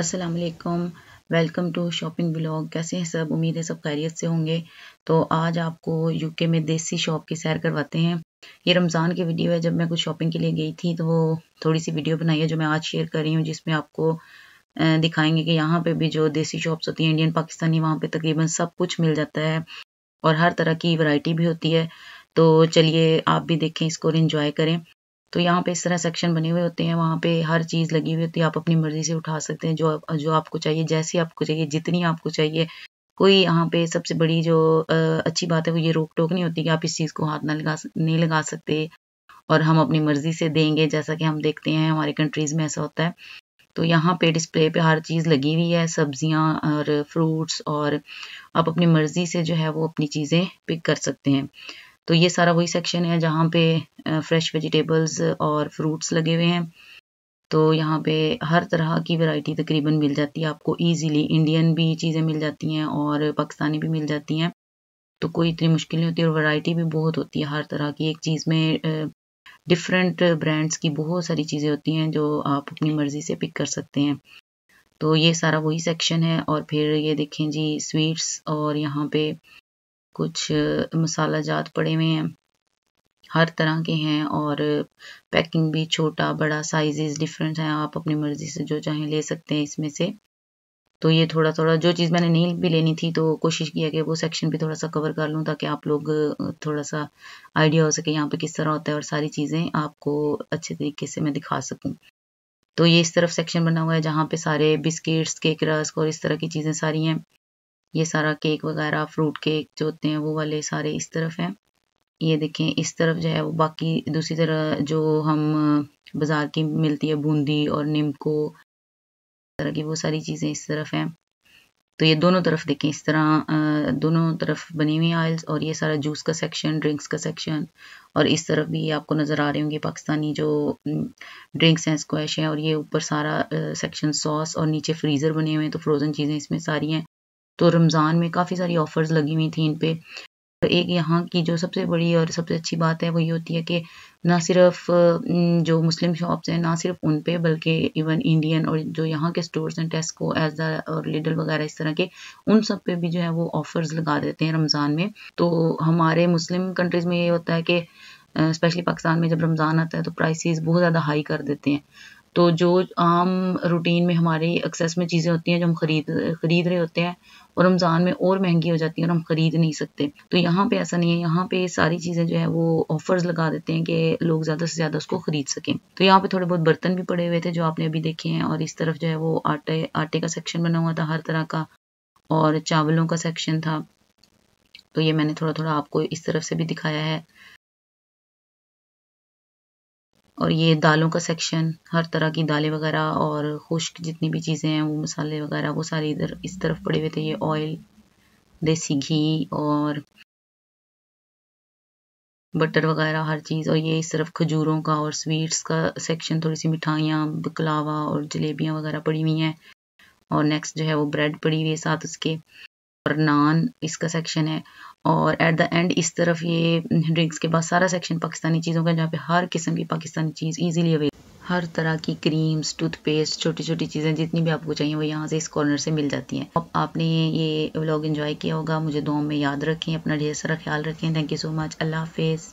अस्सलाम वालेकुम welcome to shopping blog कैसे हैं सब उम्मीद है सब खैरियत से होंगे तो आज आपको यूके में देसी शॉप की सैर करवाते हैं ये रमज़ान की वीडियो है जब मैं कुछ शॉपिंग के लिए गई थी तो वो थोड़ी सी वीडियो बनाई है जो मैं आज शेयर कर रही हूँ जिसमें आपको दिखाएंगे कि यहाँ पर भी जो देसी शॉप्स होती हैं इंडियन पाकिस्तानी वहाँ पर तकरीबन सब कुछ मिल जाता है और हर तरह की वैरायटी भी होती है तो चलिए आप भी देखें इसको और इन्जॉय करें तो यहाँ पे इस तरह सेक्शन बने हुए होते हैं वहाँ पे हर चीज़ लगी हुई होती है आप अपनी मर्जी से उठा सकते हैं जो जो आपको चाहिए जैसी आपको चाहिए जितनी आपको चाहिए कोई यहाँ पे सबसे बड़ी जो अच्छी बात है वो ये रोक टोक नहीं होती कि आप इस चीज़ को हाथ ना लगा नहीं लगा सकते और हम अपनी मर्जी से देंगे जैसा कि हम देखते हैं हमारे कंट्रीज़ में ऐसा होता है तो यहाँ पे डिस्प्ले पे हर चीज़ लगी हुई है सब्जियाँ और फ्रूट्स और आप अपनी मर्ज़ी से जो है वो अपनी चीज़ें पिक कर सकते हैं तो ये सारा वही सेक्शन है जहाँ पे फ्रेश वेजिटेबल्स और फ्रूट्स लगे हुए हैं तो यहाँ पे हर तरह की वैरायटी तकरीबन मिल जाती है आपको इजीली इंडियन भी चीज़ें मिल जाती हैं और पाकिस्तानी भी मिल जाती हैं तो कोई इतनी मुश्किल नहीं होती और वैरायटी भी बहुत होती है हर तरह की एक चीज़ में डिफरेंट ब्रांड्स की बहुत सारी चीज़ें होती हैं जो आप अपनी मर्ज़ी से पिक कर सकते हैं तो ये सारा वही सेक्शन है और फिर ये देखें जी स्वीट्स और यहाँ पे कुछ मसाला जात पड़े हुए हैं हर तरह के हैं और पैकिंग भी छोटा बड़ा साइजेस डिफरेंट हैं आप अपनी मर्ज़ी से जो चाहें ले सकते हैं इसमें से तो ये थोड़ा थोड़ा जो चीज़ मैंने नहीं भी लेनी थी तो कोशिश किया कि वो सेक्शन भी थोड़ा सा कवर कर लूँ ताकि आप लोग थोड़ा सा आइडिया हो सके यहाँ पे किस तरह होता है और सारी चीज़ें आपको अच्छे तरीके से मैं दिखा सकूँ तो ये इस तरफ सेक्शन बना हुआ है जहाँ पे सारे बिस्किट्स केक रस्क और इस तरह की चीज़ें सारी हैं ये सारा केक वगैरह फ्रूट केक जो होते हैं वो वाले सारे इस तरफ हैं ये देखें इस तरफ जो है वो बाकी दूसरी तरह जो हम बाज़ार की मिलती है बूंदी और निम्को तरह की वो सारी चीज़ें इस तरफ हैं तो ये दोनों तरफ देखें इस तरह दोनों तरफ बनी हुई आइल्स और ये सारा जूस का सेक्शन ड्रिंक्स का सेक्शन और इस तरफ भी आपको नज़र आ रहे होंगे पाकिस्तानी जो ड्रिंक्स हैं स्क्वैश हैं और ये ऊपर सारा सेक्शन सॉस और नीचे फ्रीज़र बने हुए हैं तो फ्रोज़न चीज़ें इसमें सारी हैं तो रमज़ान में काफ़ी सारी ऑफ़र्स लगी हुई थी इन पर तो एक यहाँ की जो सबसे बड़ी और सबसे अच्छी बात है वो ये होती है कि ना सिर्फ जो मुस्लिम शॉप्स हैं ना सिर्फ उन पे बल्कि इवन इंडियन और जो यहाँ के स्टोर्स हैं टेस्को एजा और लिडल वगैरह इस तरह के उन सब पे भी जो है वो ऑफ़र्स लगा देते हैं रमज़ान में तो हमारे मुस्लिम कंट्रीज़ में ये होता है कि स्पेशली पाकिस्तान में जब रमज़ान आता है तो प्राइसिस बहुत ज़्यादा हाई कर देते हैं तो जो आम रूटीन में हमारी एक्सेस में चीज़ें होती हैं जो हम खरीद खरीद रहे होते हैं और रमज़ान में और महंगी हो जाती है और हम ख़रीद नहीं सकते तो यहाँ पे ऐसा नहीं है यहाँ पे सारी चीज़ें जो है वो ऑफर्स लगा देते हैं कि लोग ज़्यादा से ज़्यादा उसको ख़रीद सकें तो यहाँ पे थोड़े बहुत बर्तन भी पड़े हुए थे जो आपने अभी देखे हैं और इस तरफ जो है वो आटे आटे का सेक्शन बना हुआ था हर तरह का और चावलों का सेक्शन था तो ये मैंने थोड़ा थोड़ा आपको इस तरफ से भी दिखाया है और ये दालों का सेक्शन हर तरह की दालें वगैरह और खुश्क जितनी भी चीज़ें हैं वो मसाले वगैरह वो सारे इधर इस तरफ पड़े हुए थे ये ऑयल देसी घी और बटर वगैरह हर चीज़ और ये इस तरफ खजूरों का और स्वीट्स का सेक्शन थोड़ी सी मिठाइयाँ बकलावा और जलेबियाँ वगैरह पड़ी हुई हैं और नेक्स्ट जो है वो ब्रेड पड़ी हुई है साथ उसके और नान इसका सेक्शन है और एट द एंड इस तरफ ये ड्रिंक्स के बाद सारा सेक्शन पाकिस्तानी चीज़ों का जहाँ पे हर किस्म की पाकिस्तानी चीज़ इजीली अवेलेबल हर तरह की क्रीम्स टूथपेस्ट छोटी छोटी चीज़ें जितनी भी आपको चाहिए वो यहाँ से इस कॉर्नर से मिल जाती हैं अब आपने ये व्लॉग इन्जॉय किया होगा मुझे दो में याद रखें अपना ढेर सारा ख्याल रखें थैंक यू सो मच अल्लाह हाफिज़